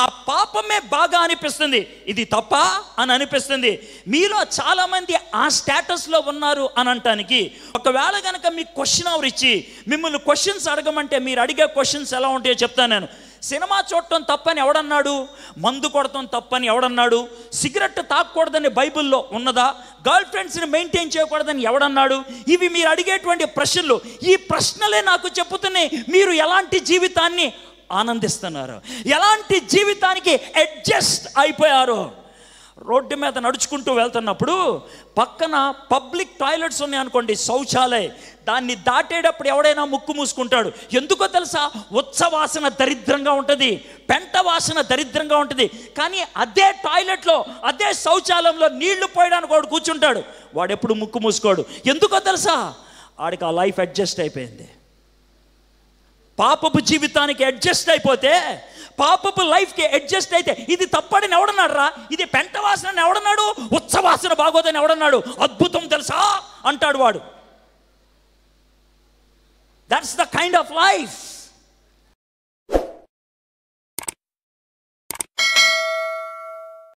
ఆ పాపమే బాగా అనిపిస్తుంది ఇది తప్ప అని అనిపిస్తుంది మీలో చాలామంది ఆ స్టేటస్లో ఉన్నారు అని అంటానికి ఒకవేళ కనుక మీకు క్వశ్చన్ అవర్ ఇచ్చి మిమ్మల్ని క్వశ్చన్స్ అడగమంటే మీరు అడిగే క్వశ్చన్స్ ఎలా ఉంటాయో చెప్తాను నేను సినిమా చూడటం తప్పని ఎవడన్నాడు మందు కొడటం తప్పని ఎవడన్నాడు సిగరెట్ తాకూడదని బైబిల్లో ఉన్నదా గర్ల్ ఫ్రెండ్స్ని మెయింటైన్ చేయకూడదని ఎవడన్నాడు ఇవి మీరు అడిగేటువంటి ప్రశ్నలు ఈ ప్రశ్నలే నాకు చెప్పుతున్నాయి మీరు ఎలాంటి జీవితాన్ని ఆనందిస్తున్నారు ఎలాంటి జీవితానికి అడ్జస్ట్ అయిపోయారు రోడ్డు మీద నడుచుకుంటూ వెళ్తున్నప్పుడు పక్కన పబ్లిక్ టాయిలెట్స్ ఉన్నాయి అనుకోండి శౌచాలయ దాన్ని దాటేటప్పుడు ఎవడైనా ముక్కు మూసుకుంటాడు ఎందుకో తెలుసా ఉత్సవాసన దరిద్రంగా ఉంటుంది పెంట వాసన దరిద్రంగా ఉంటుంది కానీ అదే టాయిలెట్లో అదే శౌచాలయంలో నీళ్లు పోయడానికి వాడు కూర్చుంటాడు వాడు ఎప్పుడు ముక్కు మూసుకోడు ఎందుకో తెలుసా వాడికి ఆ లైఫ్ అడ్జస్ట్ అయిపోయింది పాపపు జీవితానికి అడ్జస్ట్ అయిపోతే పాపపు లైఫ్కి అడ్జస్ట్ అయితే ఇది తప్పడని రా ఇది పెంట వాసన ఎవడన్నాడు ఉత్సవాసన బాగోదని ఎవడన్నాడు అద్భుతం తెలుసా అంటాడు వాడు that's the kind of life